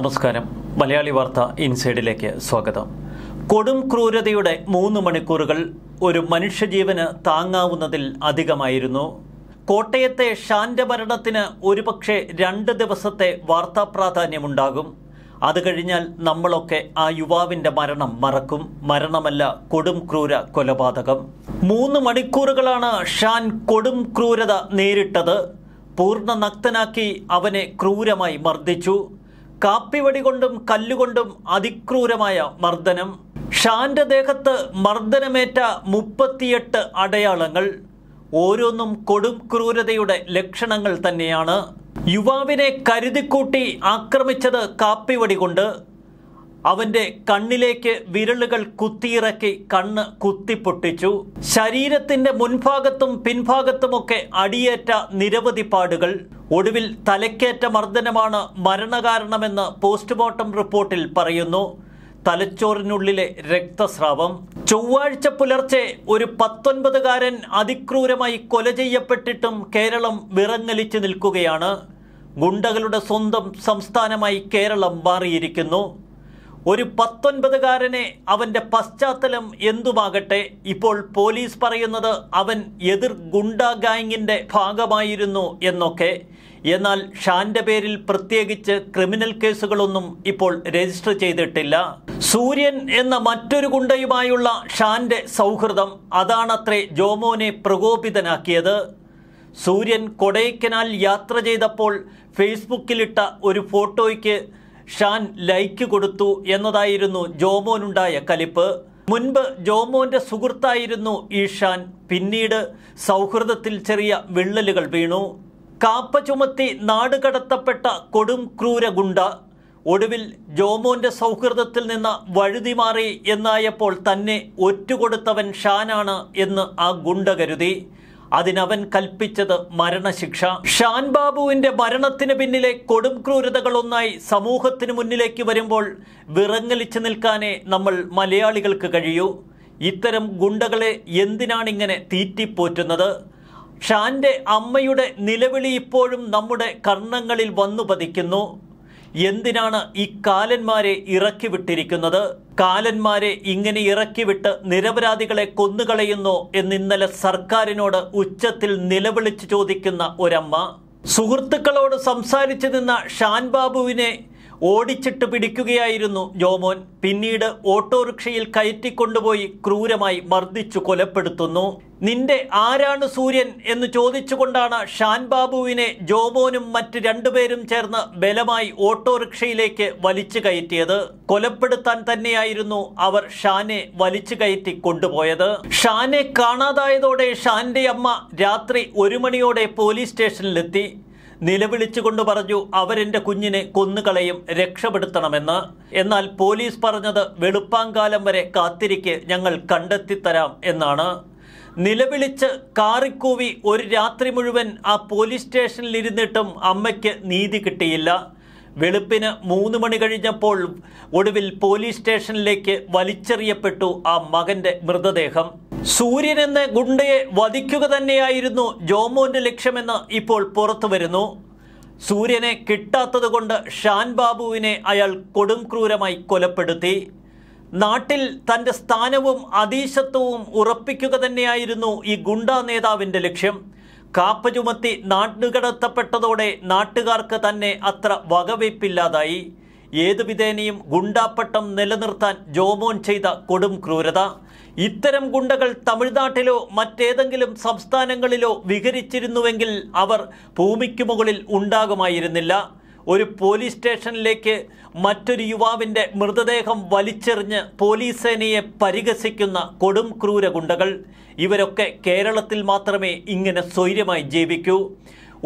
നമസ്കാരം മലയാളി വാർത്ത ഇൻസൈഡിലേക്ക് സ്വാഗതം കൊടും ക്രൂരതയുടെ മൂന്ന് മണിക്കൂറുകൾ ഒരു മനുഷ്യജീവന് താങ്ങാവുന്നതിൽ അധികമായിരുന്നു കോട്ടയത്തെ ഷാൻ്റെ മരണത്തിന് ഒരുപക്ഷെ രണ്ട് ദിവസത്തെ വാർത്താ പ്രാധാന്യമുണ്ടാകും അത് കഴിഞ്ഞാൽ നമ്മളൊക്കെ ആ യുവാവിൻ്റെ മരണം മറക്കും മരണമല്ല കൊടും ക്രൂര കൊലപാതകം മൂന്ന് മണിക്കൂറുകളാണ് ഷാൻ കൊടും ക്രൂരത നേരിട്ടത് പൂർണ്ണ നക്തനാക്കി അവനെ ക്രൂരമായി മർദ്ദിച്ചു കാപ്പിവടി കൊണ്ടും കല്ലുകൊണ്ടും അതിക്രൂരമായ മർദ്ദനം ഷാന്റെ ദേഹത്ത് മർദ്ദനമേറ്റ മുപ്പത്തിയെട്ട് അടയാളങ്ങൾ ഓരോന്നും കൊടും ക്രൂരതയുടെ ലക്ഷണങ്ങൾ തന്നെയാണ് യുവാവിനെ കരുതിക്കൂട്ടി ആക്രമിച്ചത് കാപ്പിവടി കൊണ്ട് അവന്റെ കണ്ണിലേക്ക് വിരലുകൾ കുത്തിയിറക്കി കണ്ണ് കുത്തിപ്പൊട്ടിച്ചു ശരീരത്തിന്റെ മുൻഭാഗത്തും പിൻഭാഗത്തുമൊക്കെ അടിയേറ്റ നിരവധി പാടുകൾ ഒടുവിൽ തലക്കേറ്റ മർദ്ദനമാണ് മരണകാരണമെന്ന് പോസ്റ്റ്മോർട്ടം റിപ്പോർട്ടിൽ പറയുന്നു തലച്ചോറിനുള്ളിലെ രക്തസ്രാവം ചൊവ്വാഴ്ച പുലർച്ചെ ഒരു പത്തൊൻപതുകാരൻ അതിക്രൂരമായി കൊല ചെയ്യപ്പെട്ടിട്ടും കേരളം വിറങ്ങലിച്ചു നിൽക്കുകയാണ് ഗുണ്ടകളുടെ സ്വന്തം സംസ്ഥാനമായി കേരളം മാറിയിരിക്കുന്നു ഒരു പത്തൊൻപതുകാരനെ അവൻ്റെ പശ്ചാത്തലം എന്തുമാകട്ടെ ഇപ്പോൾ പോലീസ് പറയുന്നത് അവൻ എതിർ ഗുണ്ട ഗാങ്ങിൻ്റെ ഭാഗമായിരുന്നു എന്നൊക്കെ എന്നാൽ ഷാന്റെ പേരിൽ പ്രത്യേകിച്ച് ക്രിമിനൽ കേസുകളൊന്നും ഇപ്പോൾ രജിസ്റ്റർ ചെയ്തിട്ടില്ല സൂര്യൻ എന്ന മറ്റൊരു ഗുണ്ടയുമായുള്ള ഷാന്റെ സൗഹൃദം അതാണത്രേ ജോമോനെ പ്രകോപിതനാക്കിയത് സൂര്യൻ കൊടൈക്കനാൽ യാത്ര ചെയ്തപ്പോൾ ഫേസ്ബുക്കിലിട്ട ഒരു ഫോട്ടോയ്ക്ക് ഷാൻ ലൈക്ക് കൊടുത്തു എന്നതായിരുന്നു ജോമോനുണ്ടായ കലിപ്പ് മുൻപ് ജോമോന്റെ സുഹൃത്തായിരുന്നു ഈ ഷാൻ പിന്നീട് സൗഹൃദത്തിൽ ചെറിയ വിള്ളലുകൾ വീണു കാപ്പ ചുമത്തി നാടുകടത്തപ്പെട്ട കൊടും ക്രൂര ഗുണ്ട ഒടുവിൽ ജോമോന്റെ സൗഹൃദത്തിൽ നിന്ന് വഴുതി മാറി എന്നായപ്പോൾ തന്നെ ഒറ്റുകൊടുത്തവൻ ഷാനാണ് എന്ന് ആ ഗുണ്ട കരുതി അതിനവൻ കൽപ്പിച്ചത് മരണശിക്ഷ ഷാൻ ബാബുവിൻ്റെ മരണത്തിന് പിന്നിലെ കൊടും ക്രൂരതകളൊന്നായി സമൂഹത്തിന് മുന്നിലേക്ക് വരുമ്പോൾ വിറങ്ങലിച്ചു നിൽക്കാനേ നമ്മൾ മലയാളികൾക്ക് കഴിയൂ ഇത്തരം ഗുണ്ടകളെ എന്തിനാണിങ്ങനെ തീറ്റിപ്പോറ്റുന്നത് ഷാൻ്റെ അമ്മയുടെ നിലവിളി ഇപ്പോഴും നമ്മുടെ കർണങ്ങളിൽ വന്നു പതിക്കുന്നു എന്തിനാണ് ഈ കാലന്മാരെ ഇറക്കി വിട്ടിരിക്കുന്നത് കാലന്മാരെ ഇങ്ങനെ ഇറക്കിവിട്ട് നിരപരാധികളെ കൊന്നുകളയുന്നു എന്ന് ഇന്നലെ സർക്കാരിനോട് ഉച്ചത്തിൽ നിലവിളിച്ച് ചോദിക്കുന്ന ഒരമ്മ സുഹൃത്തുക്കളോട് സംസാരിച്ചു നിന്ന ഷാൻ ബാബുവിനെ ഓടിച്ചിട്ട് പിടിക്കുകയായിരുന്നു ജോമോൻ പിന്നീട് ഓട്ടോറിക്ഷയിൽ കയറ്റിക്കൊണ്ടുപോയി ക്രൂരമായി മർദ്ദിച്ചു കൊലപ്പെടുത്തുന്നു നിന്റെ ആരാണ് സൂര്യൻ എന്ന് ചോദിച്ചുകൊണ്ടാണ് ഷാൻ ബാബുവിനെ ജോമോനും മറ്റ് രണ്ടുപേരും ചേർന്ന് ബലമായി ഓട്ടോറിക്ഷയിലേക്ക് വലിച്ചു കയറ്റിയത് കൊലപ്പെടുത്താൻ തന്നെയായിരുന്നു അവർ ഷാനെ വലിച്ചു കയറ്റി കൊണ്ടുപോയത് ഷാനെ കാണാതായതോടെ ഷാന്റെ അമ്മ രാത്രി ഒരു മണിയോടെ പോലീസ് സ്റ്റേഷനിലെത്തി നിലവിളിച്ചുകൊണ്ട് പറഞ്ഞു അവരെ കുഞ്ഞിനെ കൊന്നുകളയും രക്ഷപ്പെടുത്തണമെന്ന് എന്നാൽ പോലീസ് പറഞ്ഞത് വെളുപ്പാങ്കാലം വരെ കാത്തിരിക്കെ ഞങ്ങൾ കണ്ടെത്തിത്തരാം എന്നാണ് നിലവിളിച്ച് കാറിക്കൂവി ഒരു രാത്രി മുഴുവൻ ആ പോലീസ് സ്റ്റേഷനിൽ ഇരുന്നിട്ടും അമ്മയ്ക്ക് നീതി കിട്ടിയില്ല വെളുപ്പിന് മൂന്ന് മണി കഴിഞ്ഞപ്പോൾ ഒടുവിൽ പോലീസ് സ്റ്റേഷനിലേക്ക് വലിച്ചെറിയപ്പെട്ടു ആ മകന്റെ മൃതദേഹം സൂര്യൻ എന്ന ഗുണ്ടയെ വധിക്കുക തന്നെയായിരുന്നു ജോമോന്റെ ലക്ഷ്യമെന്ന് ഇപ്പോൾ പുറത്തു വരുന്നു സൂര്യനെ കിട്ടാത്തതുകൊണ്ട് ഷാൻ ബാബുവിനെ അയാൾ കൊടും ക്രൂരമായി കൊലപ്പെടുത്തി നാട്ടിൽ തൻ്റെ സ്ഥാനവും അതീശത്വവും ഉറപ്പിക്കുക തന്നെയായിരുന്നു ഈ ഗുണ്ട നേതാവിൻ്റെ ലക്ഷ്യം കാപ്പ ചുമത്തി നാട്ടുകടത്തപ്പെട്ടതോടെ നാട്ടുകാർക്ക് തന്നെ അത്ര വകവയ്പില്ലാതായി ഏതു വിധേനയും ഗുണ്ടാപ്പട്ടം നിലനിർത്താൻ ജോമോൻ ചെയ്ത കൊടും ക്രൂരത ഇത്തരം ഗുണ്ടകൾ തമിഴ്നാട്ടിലോ മറ്റേതെങ്കിലും സംസ്ഥാനങ്ങളിലോ വിഹരിച്ചിരുന്നുവെങ്കിൽ അവർ ഭൂമിക്ക് മുകളിൽ ഉണ്ടാകുമായിരുന്നില്ല ഒരു പോലീസ് സ്റ്റേഷനിലേക്ക് മറ്റൊരു യുവാവിൻ്റെ മൃതദേഹം വലിച്ചെറിഞ്ഞ് പോലീസ് സേനയെ പരിഹസിക്കുന്ന കൊടും ക്രൂര ഗുണ്ടകൾ ഇവരൊക്കെ കേരളത്തിൽ മാത്രമേ ഇങ്ങനെ സ്വൈര്യമായി ജീവിക്കൂ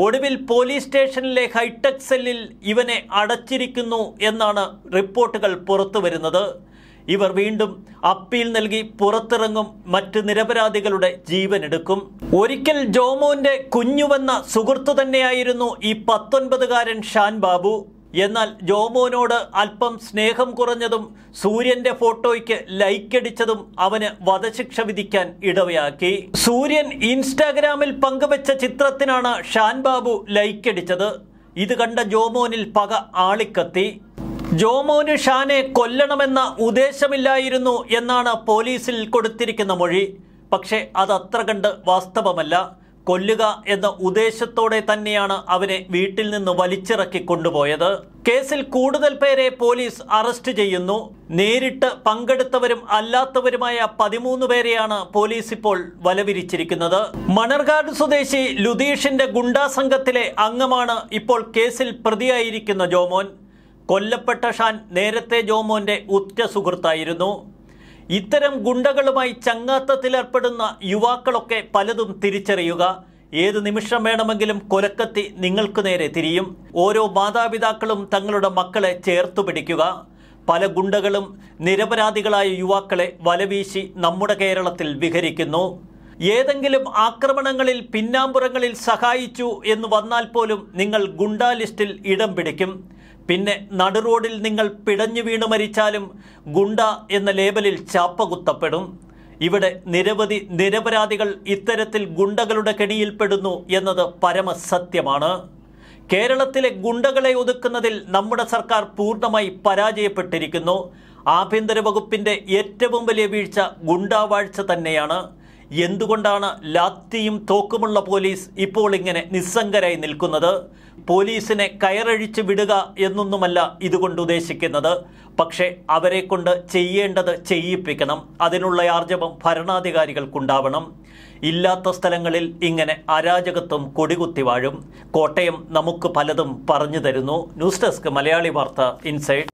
ഒടുവിൽ പോലീസ് സ്റ്റേഷനിലെ ഹൈടെക് സെല്ലിൽ ഇവനെ അടച്ചിരിക്കുന്നു എന്നാണ് റിപ്പോർട്ടുകൾ പുറത്തു വരുന്നത് ഇവർ വീണ്ടും അപ്പീൽ നൽകി പുറത്തിറങ്ങും മറ്റ് നിരപരാധികളുടെ ജീവനെടുക്കും ഒരിക്കൽ ജോമോന്റെ കുഞ്ഞുവെന്ന സുഹൃത്തു തന്നെയായിരുന്നു ഈ പത്തൊൻപതുകാരൻ ഷാൻ ബാബു എന്നാൽ ജോമോനോട് അല്പം സ്നേഹം കുറഞ്ഞതും സൂര്യന്റെ ഫോട്ടോയ്ക്ക് ലൈക്കടിച്ചതും അവന് വധശിക്ഷ വിധിക്കാൻ ഇടവയാക്കി സൂര്യൻ ഇൻസ്റ്റാഗ്രാമിൽ പങ്കുവച്ച ചിത്രത്തിനാണ് ഷാൻ ബാബു ലൈക്കടിച്ചത് ഇത് കണ്ട ജോമോനിൽ പക ആളിക്കത്തി ജോമോന് ഷാനെ കൊല്ലണമെന്ന ഉദ്ദേശമില്ലായിരുന്നു എന്നാണ് പോലീസിൽ കൊടുത്തിരിക്കുന്ന മൊഴി പക്ഷേ അതത്ര കണ്ട് വാസ്തവമല്ല കൊല്ലുക എന്ന ഉദ്ദേശത്തോടെ തന്നെയാണ് അവനെ വീട്ടിൽ നിന്ന് വലിച്ചിറക്കി കൊണ്ടുപോയത് കേസിൽ കൂടുതൽ പേരെ പോലീസ് അറസ്റ്റ് ചെയ്യുന്നു നേരിട്ട് പങ്കെടുത്തവരും അല്ലാത്തവരുമായ പതിമൂന്ന് പേരെയാണ് പോലീസ് ഇപ്പോൾ വലവിരിച്ചിരിക്കുന്നത് മണർകാട് സ്വദേശി ലുദീഷിന്റെ ഗുണ്ടാ സംഘത്തിലെ അംഗമാണ് ഇപ്പോൾ കേസിൽ പ്രതിയായിരിക്കുന്ന ജോമോൻ കൊല്ലപ്പെട്ട ഷാൻ നേരത്തെ ജോമോന്റെ ഉറ്റ സുഹൃത്തായിരുന്നു ഇത്തരം ഗുണ്ടകളുമായി ചങ്ങാത്തത്തിലേർപ്പെടുന്ന യുവാക്കളൊക്കെ പലതും തിരിച്ചറിയുക ഏത് നിമിഷം വേണമെങ്കിലും കൊലക്കത്തി നിങ്ങൾക്ക് നേരെ തിരിയും ഓരോ മാതാപിതാക്കളും തങ്ങളുടെ മക്കളെ ചേർത്തു പിടിക്കുക പല ഗുണ്ടകളും നിരപരാധികളായ യുവാക്കളെ വലവീശി നമ്മുടെ കേരളത്തിൽ വിഹരിക്കുന്നു ഏതെങ്കിലും ആക്രമണങ്ങളിൽ പിന്നാമ്പുറങ്ങളിൽ സഹായിച്ചു എന്ന് വന്നാൽ പോലും നിങ്ങൾ ഗുണ്ടാലിസ്റ്റിൽ ലിസ്റ്റിൽ ഇടം പിടിക്കും പിന്നെ നടുറോഡിൽ നിങ്ങൾ പിടഞ്ഞു വീണു മരിച്ചാലും ഗുണ്ട എന്ന ലേബലിൽ ചാപ്പകുത്തപ്പെടും ഇവിടെ നിരവധി നിരപരാധികൾ ഇത്തരത്തിൽ ഗുണ്ടകളുടെ കെണിയിൽപ്പെടുന്നു എന്നത് പരമസത്യമാണ് കേരളത്തിലെ ഗുണ്ടകളെ ഒതുക്കുന്നതിൽ നമ്മുടെ സർക്കാർ പൂർണ്ണമായി പരാജയപ്പെട്ടിരിക്കുന്നു ആഭ്യന്തര വകുപ്പിൻ്റെ ഏറ്റവും വലിയ വീഴ്ച ഗുണ്ടാവാഴ്ച തന്നെയാണ് എന്തുകൊണ്ടാണ് ലാത്തിയും തോക്കുമുള്ള പോലീസ് ഇപ്പോൾ ഇങ്ങനെ നിസ്സംഗരായി നിൽക്കുന്നത് പോലീസിനെ കയറഴിച്ച് വിടുക എന്നൊന്നുമല്ല ഇതുകൊണ്ട് ഉദ്ദേശിക്കുന്നത് പക്ഷേ അവരെ കൊണ്ട് ചെയ്യേണ്ടത് ചെയ്യിപ്പിക്കണം അതിനുള്ള ആർജവം ഭരണാധികാരികൾക്കുണ്ടാവണം ഇല്ലാത്ത സ്ഥലങ്ങളിൽ ഇങ്ങനെ അരാജകത്വം കൊടികുത്തി വാഴും കോട്ടയം നമുക്ക് പലതും പറഞ്ഞു തരുന്നു ന്യൂസ് ഡെസ്ക് മലയാളി വാർത്ത ഇൻസൈഡ്